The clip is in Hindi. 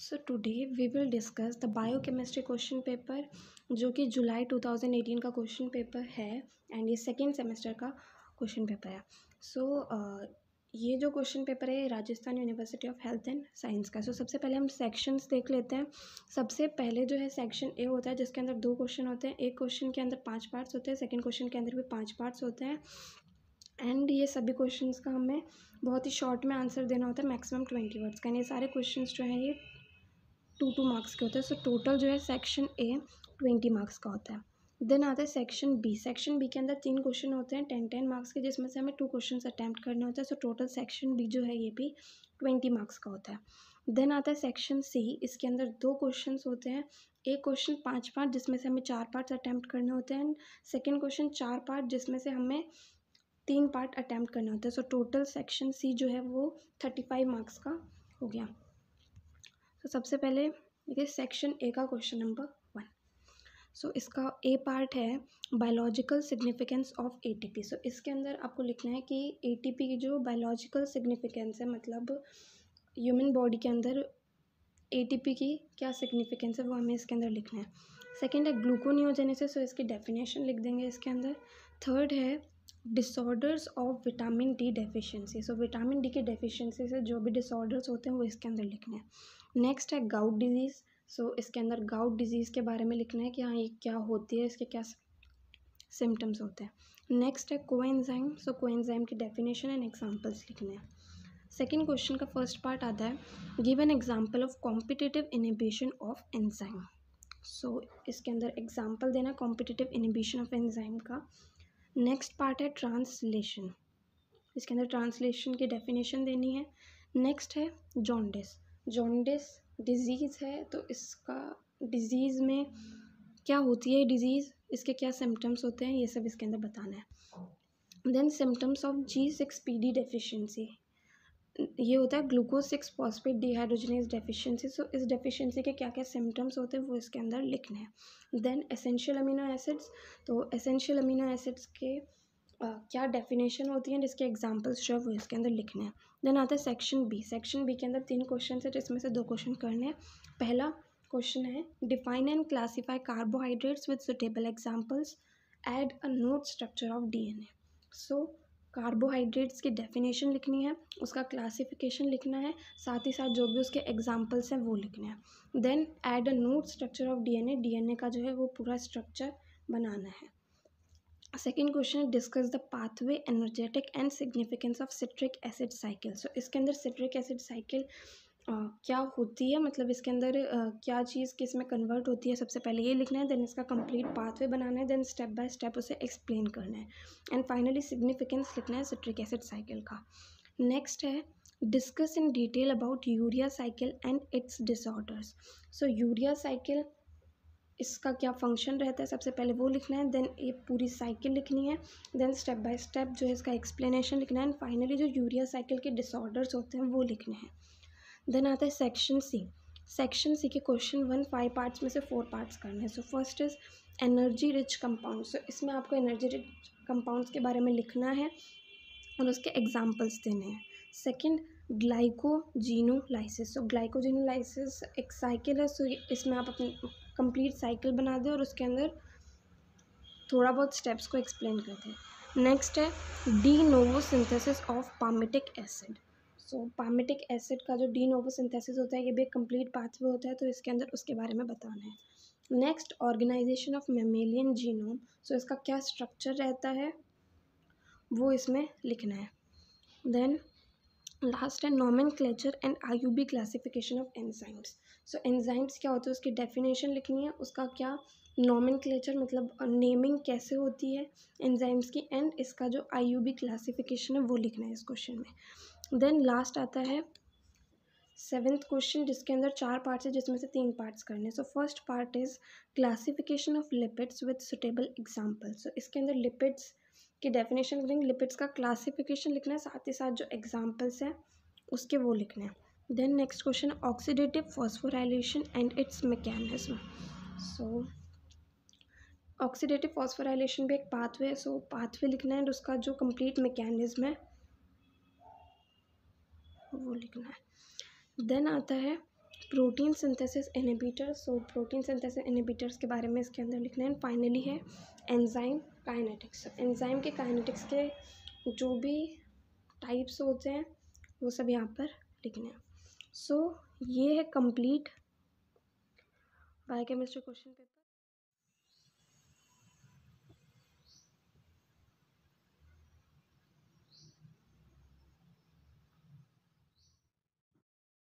so today we will discuss the biochemistry question paper जो कि जुलाई 2018 का क्वेश्चन पेपर है एंड ये सेकेंड सेमेस्टर का क्वेश्चन पेपर है So uh, ये जो क्वेश्चन पेपर है Rajasthan university of health and science का सो so, सबसे पहले हम सेक्शंस देख लेते हैं सबसे पहले जो है सेक्शन ए होता है जिसके अंदर दो क्वेश्चन होते हैं एक क्वेश्चन के अंदर पाँच पार्ट्स होते हैं सेकेंड क्वेश्चन के अंदर भी पाँच पार्ट्स होते हैं एंड ये सभी क्वेश्चंस का हमें बहुत ही शॉर्ट में आंसर देना होता है मैक्सिमम ट्वेंटी वर्ड्स का ये सारे क्वेश्चंस जो हैं ये टू टू मार्क्स के होते हैं सो टोटल जो है सेक्शन ए ट्वेंटी मार्क्स का होता है देन आता है सेक्शन बी सेक्शन बी के अंदर तीन क्वेश्चन होते हैं टेन टेन मार्क्स के जिसमें से हमें टू क्वेश्चन अटैम्प्ट करने होते हैं सो टोटल सेक्शन बी जो है ये भी ट्वेंटी मार्क्स का होता है देन आता है सेक्शन सी इसके अंदर दो क्वेश्चन होते हैं एक क्वेश्चन पाँच पार्ट जिसमें से हमें चार पार्ट्स अटैम्प्ट करने होते हैं सेकेंड क्वेश्चन चार पार्ट जिसमें से हमें तीन पार्ट अटैम्प्ट करने होते हैं सो टोटल सेक्शन सी जो है वो थर्टी फाइव मार्क्स का हो गया तो सबसे पहले देखिए सेक्शन ए का क्वेश्चन नंबर वन सो इसका ए पार्ट है biological significance of ATP so इसके अंदर आपको लिखना है कि एटीपी की जो बायोलॉजिकल सिग्निफिकेंस है मतलब ह्यूमन बॉडी के अंदर एटीपी की क्या सिग्निफिकेंस है वो हमें इसके अंदर लिखना है सेकेंड है ग्लूकोनियोजेनेसिस सो इसकी डेफिनेशन लिख देंगे इसके अंदर थर्ड है disorders of vitamin D deficiency so vitamin D के डेफिशिएंसी से जो भी डिसऑर्डर्स होते हैं वो इसके अंदर लिखने हैं नेक्स्ट है गाउट डिज़ीज़ सो इसके अंदर गाउट डिज़ीज़ के बारे में लिखना है कि हाँ ये क्या होती है इसके क्या सिम्टम्स होते हैं नेक्स्ट है कोएंजाइम सो कोएंजाइम की डेफिनेशन एंड एग्जांपल्स लिखने हैं सेकेंड क्वेश्चन का फर्स्ट पार्ट आता है give an example of competitive inhibition of enzyme so इसके अंदर एग्जाम्पल देना कॉम्पिटिटिव इनिबिशन ऑफ एंजाइम का नेक्स्ट पार्ट है ट्रांसलेशन इसके अंदर ट्रांसलेशन की डेफिनेशन देनी है नेक्स्ट है जॉन्डिस जॉन्डिस डिज़ीज़ है तो इसका डिज़ीज़ में क्या होती है डिज़ीज़ इसके क्या सिम्टम्स होते हैं ये सब इसके अंदर बताना है then symptoms of G six P D deficiency ये होता है glucose six phosphate dehydrogenase deficiency so इस डेफिशिएंसी के क्या क्या सिम्टम्स होते हैं वो इसके अंदर लिखने हैं देन एसेंशियल अमीनो एसिड्स तो एसेंशियल अमीनो एसिड्स के क्या डेफिनेशन होती है जिसके एग्जाम्पल्स जो है वो इसके अंदर लिखने हैं देन आता है सेक्शन बी सेक्शन बी के अंदर तीन क्वेश्चन है जिसमें से दो क्वेश्चन करने हैं पहला क्वेश्चन है define and classify carbohydrates with suitable examples add a note structure of D N A so carbohydrates की डेफिनेशन लिखनी है उसका क्लासिफिकेशन लिखना है साथ ही साथ जो भी उसके एग्जाम्पल्स हैं वो लिखने हैं then add a note structure of N A का जो है वो पूरा स्ट्रक्चर बनाना है सेकेंड क्वेश्चन है discuss the pathway energetic and significance of citric acid cycle so इसके अंदर सिट्रिक एसिड साइकिल क्या होती है मतलब इसके अंदर uh, क्या चीज़ किस में कन्वर्ट होती है सबसे पहले ये लिखना है देन इसका कंप्लीट पाथवे बनाना है देन स्टेप बाय स्टेप उसे एक्सप्लेन करना है एंड फाइनली सिग्निफिकेंस लिखना है सिट्रिक एसिड साइकिल का नेक्स्ट है discuss in detail about urea cycle and its disorders so urea cycle इसका क्या फंक्शन रहता है सबसे पहले वो लिखना है देन ये पूरी साइकिल लिखनी है देन स्टेप बाय स्टेप जो है इसका एक्सप्लेनेशन लिखना है एंड फाइनली जो यूरिया साइकिल के डिसऑर्डर्स होते हैं वो लिखने हैं देन आता है सेक्शन सी सेक्शन सी के क्वेश्चन वन फाइव पार्ट्स में से फोर पार्ट्स करने हैं so first is energy rich compound so इसमें आपको एनर्जी रिच कंपाउंड्स के बारे में लिखना है और उसके एग्जाम्पल्स देने हैं सेकेंड ग्लाइकोजीनोलाइसिस सो ग्लाइकोजीनोलाइसिस एक साइकिल है सो so इसमें आप अपने कंप्लीट साइकिल बना दे और उसके अंदर थोड़ा बहुत स्टेप्स को एक्सप्लेन कर दे नेक्स्ट है de novo synthesis of palmitic acid so palmitic acid का जो डी नोवो सिंथेसिस होता है ये भी एक कम्प्लीट पाथवे होता है तो इसके अंदर उसके बारे में बताना है next organization of mammalian genome so इसका क्या स्ट्रक्चर रहता है वो इसमें लिखना है देन लास्ट है nomenclature and I U B classification of enzymes so enzymes क्या होते हैं उसकी डेफिनेशन लिखनी है उसका क्या नॉमन क्लेचर मतलब नेमिंग कैसे होती है एनजाइम्स की एंड इसका जो आई यू बी क्लासीफिकेशन है वो लिखना है इस क्वेश्चन में देन लास्ट आता है सेवेंथ क्वेश्चन जिसके अंदर चार पार्ट्स है जिसमें से तीन पार्ट्स करने हैं so first part is classification of lipids with suitable examples so इसके अंदर लिपिड्स कि डेफिनेशन लिखेंगे लिपिड्स का क्लासिफिकेशन लिखना है साथ ही साथ जो एग्जाम्पल्स हैं उसके वो लिखने हैं then next question oxidative phosphorylation and its mechanism so oxidative phosphorylation भी एक पाथवे है सो पाथवे लिखना है उसका जो कंप्लीट मैकेनिज्म है वो लिखना है देन आता है protein synthesis inhibitors so protein synthesis inhibitors के बारे में इसके अंदर लिखना है एंड फाइनली है एंजाइम काइनेटिक्स एंजाइम के काइनेटिक्स के जो भी टाइप्स होते हैं वो सब यहाँ पर लिखने हैं सो so, ये है कंप्लीट बायोकेमिस्ट्री क्वेश्चन पेपर